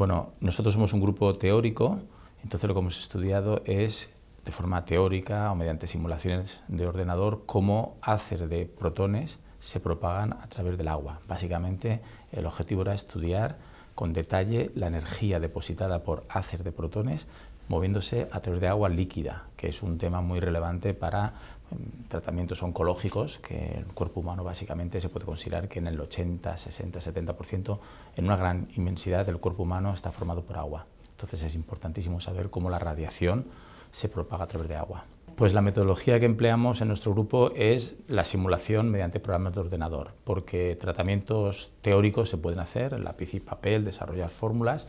Bueno, nosotros somos un grupo teórico, entonces lo que hemos estudiado es de forma teórica o mediante simulaciones de ordenador cómo hacer de protones se propagan a través del agua. Básicamente el objetivo era estudiar con detalle la energía depositada por hacer de protones moviéndose a través de agua líquida, que es un tema muy relevante para em, tratamientos oncológicos, que el cuerpo humano básicamente se puede considerar que en el 80, 60, 70%, en una gran inmensidad del cuerpo humano está formado por agua. Entonces es importantísimo saber cómo la radiación se propaga a través de agua. Pues la metodología que empleamos en nuestro grupo es la simulación mediante programas de ordenador, porque tratamientos teóricos se pueden hacer, lápiz y papel, desarrollar fórmulas,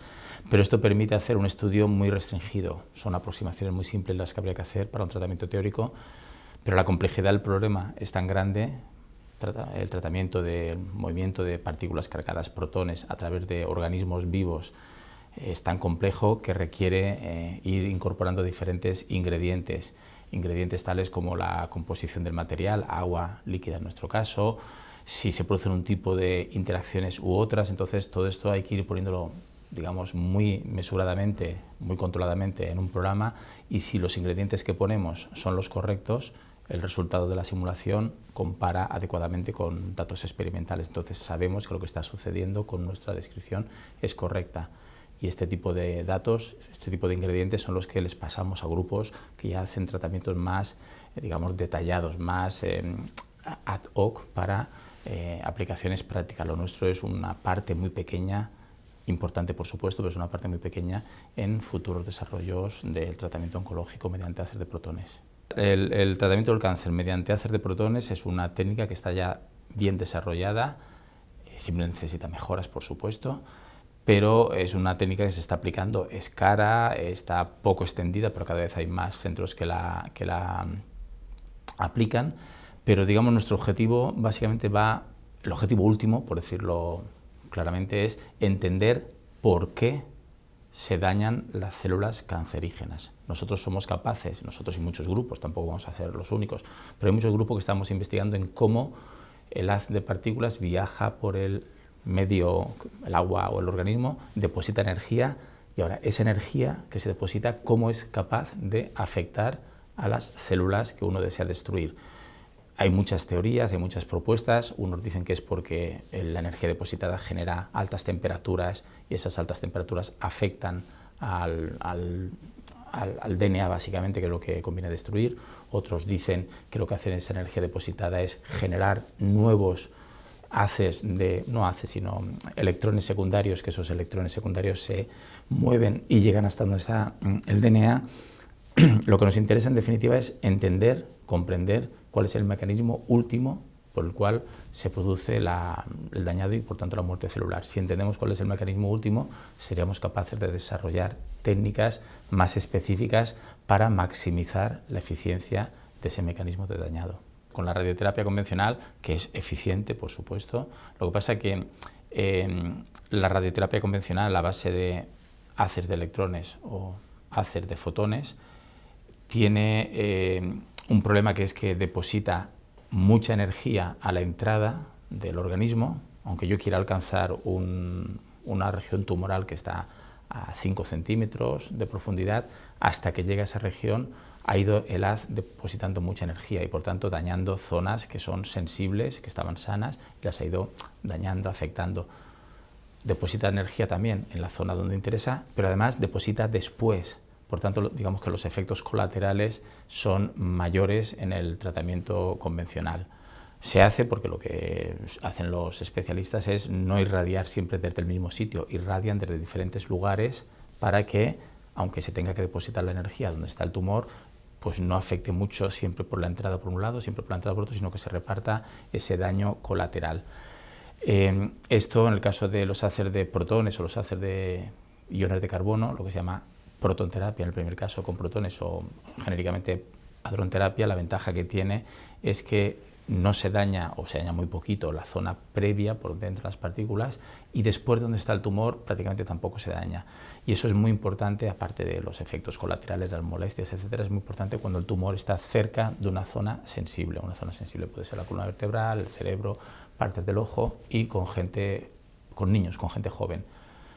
pero esto permite hacer un estudio muy restringido. Son aproximaciones muy simples las que habría que hacer para un tratamiento teórico, pero la complejidad del problema es tan grande, el tratamiento del movimiento de partículas cargadas, protones, a través de organismos vivos, es tan complejo que requiere eh, ir incorporando diferentes ingredientes, ingredientes tales como la composición del material, agua líquida en nuestro caso, si se producen un tipo de interacciones u otras, entonces todo esto hay que ir poniéndolo digamos, muy mesuradamente, muy controladamente en un programa y si los ingredientes que ponemos son los correctos, el resultado de la simulación compara adecuadamente con datos experimentales. Entonces sabemos que lo que está sucediendo con nuestra descripción es correcta y este tipo de datos, este tipo de ingredientes son los que les pasamos a grupos que ya hacen tratamientos más, eh, digamos, detallados, más em, ad hoc para eh, aplicaciones prácticas. Lo nuestro es una parte muy pequeña, importante por supuesto, pero es una parte muy pequeña en futuros desarrollos del tratamiento oncológico mediante hacer de protones. El, el tratamiento del cáncer mediante hacer de protones es una técnica que está ya bien desarrollada, eh, siempre necesita mejoras por supuesto, pero es una técnica que se está aplicando, es cara, está poco extendida, pero cada vez hay más centros que la, que la mm, aplican, pero digamos nuestro objetivo básicamente va, el objetivo último, por decirlo claramente, es entender por qué se dañan las células cancerígenas. Nosotros somos capaces, nosotros y muchos grupos, tampoco vamos a ser los únicos, pero hay muchos grupos que estamos investigando en cómo el haz de partículas viaja por el medio, el agua o el organismo, deposita energía y ahora esa energía que se deposita, ¿cómo es capaz de afectar a las células que uno desea destruir? Hay muchas teorías, hay muchas propuestas. Unos dicen que es porque eh, la energía depositada genera altas temperaturas y esas altas temperaturas afectan al, al, al, DNA básicamente, que es lo que conviene destruir. Otros dicen que lo que hace esa energía depositada es generar nuevos haces de, no haces, sino electrones secundarios, que esos electrones secundarios se mueven y llegan hasta donde está mm, el DNA, lo que nos interesa en definitiva es entender, comprender cuál es el mecanismo último por el cual se produce el dañado y por tanto la muerte celular. Si entendemos cuál es el mecanismo último, seríamos capaces de desarrollar técnicas más específicas para maximizar la eficiencia de ese mecanismo de dañado con la radioterapia convencional, que es eficiente, por supuesto. Lo que pasa es que em, la radioterapia convencional, a base de haces de electrones o haces de fotones, tiene em, un problema que es que deposita mucha energía a la entrada del organismo, aunque yo quiera alcanzar una región tumoral que está a 5 centímetros de profundidad, hasta que llega a esa región ha ido el haz depositando mucha energía y por tanto dañando zonas que son sensibles, que estaban sanas, y las ha ido dañando, afectando. Deposita energía también en la zona donde interesa, pero además deposita después. Por tanto, digamos que los efectos colaterales son mayores en el tratamiento convencional. Se hace porque lo que hacen los especialistas es no irradiar siempre desde el mismo sitio, irradian desde diferentes lugares para que, aunque se tenga que depositar la energía donde está el tumor, pues no afecte mucho siempre por la entrada por un lado, siempre por la entrada por otro, sino que se reparta ese daño colateral. Em, esto en el caso de los hacer de protones o los hacer de iones de carbono, lo que se llama protonterapia en el primer caso con protones o genéricamente hadronterapia, la ventaja que tiene es que no se daña o se daña muy poquito la zona previa por donde entran las partículas y después donde está el tumor prácticamente tampoco se daña. Y eso es muy importante, aparte de los efectos colaterales, las molestias, etcétera, es muy importante cuando el tumor está cerca de una zona sensible. Una zona sensible puede ser la columna vertebral, el cerebro, partes del ojo y con gente, con niños, con gente joven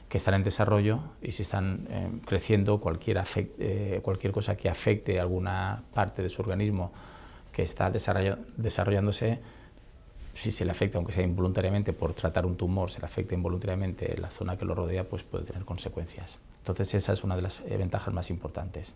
que están en desarrollo y si están eh, creciendo cualquier, eh, cualquier cosa que afecte alguna parte de su organismo que está desarrollándose, si se le afecta, aunque sea involuntariamente, por tratar un tumor, se le afecta involuntariamente la zona que lo rodea, pues puede tener consecuencias. Entonces esa es una de las ventajas más importantes.